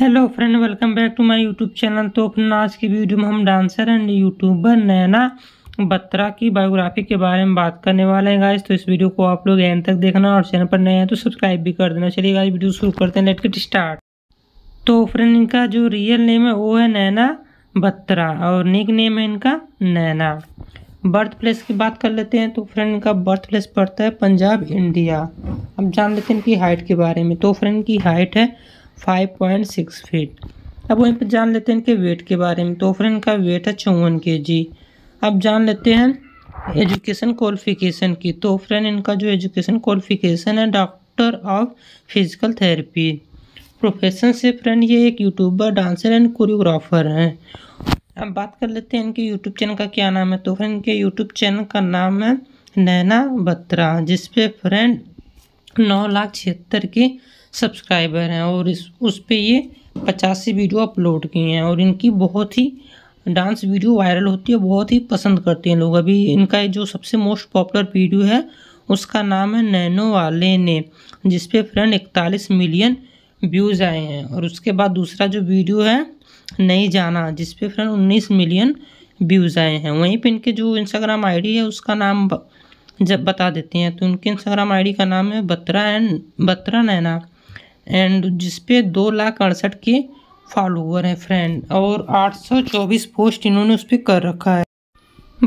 hello friend welcome back to my YouTube channel तो अपना आज की वीडियो में हम dancer and YouTuber Naina Batra की बायोग्राफी के बारे में बात करने वाले हैं गाइस तो इस वीडियो को आप लोग एंड तक देखना और चैनल पर नए हैं तो सब्सक्राइब भी कर देना चलिए गाइस वीडियो शुरू करते हैं लेट गेट स्टार्ट तो फ्रेंड इनका जो रियल नेम है वो है नैना बत्रा और निक नेम है इनका नैना बर्थ प्लेस की बात कर लेते हैं तो फ्रेंड इनका बर्थ प्लेस पड़ता है पंजाब इंडिया अब जान लेते हैं इनकी हाइट के बारे में तो फ्रेंड की हाइट है 5.6 फीट अब वहीं पर जान लेते हैं इनके वेट के बारे में तो फ्रेन इनका वेट है चौवन के जी अब जान लेते हैं एजुकेशन क्वालिफिकेशन की तो फ्रेंड इनका जो एजुकेशन क्वालिफिकेशन है doctor of physical therapy profession से फ्रेंड ये एक यूट्यूबर डांसर एंड कोरियोग्राफर हैं अब बात कर लेते हैं इनके यूट्यूब चैनल का क्या नाम है तो फ्रेंड इनके यूट्यूब चैनल का नाम है नैना बत्रा जिसपे फ्रेंड नौ लाख छिहत्तर के सब्सक्राइबर हैं और इस उस पर ये पचासी वीडियो अपलोड किए हैं और इनकी बहुत ही डांस वीडियो वायरल होती है बहुत ही पसंद करते हैं लोग अभी इनका जो सबसे मोस्ट पॉपुलर वीडियो है उसका नाम है नैनो वाले ने जिस पे फ्रेंड इकतालीस मिलियन व्यूज़ आए हैं और उसके बाद दूसरा जो वीडियो है नहीं जाना जिस पे फ्रेंड उन्नीस मिलियन व्यूज़ आए हैं वहीं पर इनके जो इंस्टाग्राम आई है उसका नाम जब बता देते हैं तो उनके इंस्टाग्राम आईडी का नाम है बत्रा एंड बत्रा नैना एंड जिसपे दो लाख अड़सठ के फॉलोअर हैं फ्रेंड और आठ सौ चौबीस पोस्ट इन्होंने उस पर कर रखा है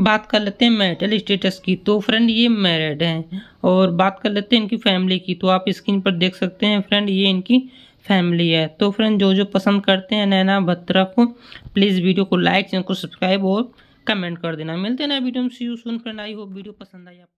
बात कर लेते हैं मैरिटल स्टेटस की तो फ्रेंड ये मैरिड हैं और बात कर लेते हैं इनकी फैमिली की तो आप स्क्रीन पर देख सकते हैं फ्रेंड ये इनकी फैमिली है तो फ्रेंड जो जो पसंद करते हैं नैना बत्रा को प्लीज़ वीडियो को लाइक चैनल को सब्सक्राइब और कमेंट कर देना मिलते हैं ना वीडियो में see you soon friend I hope video पसंद आई आप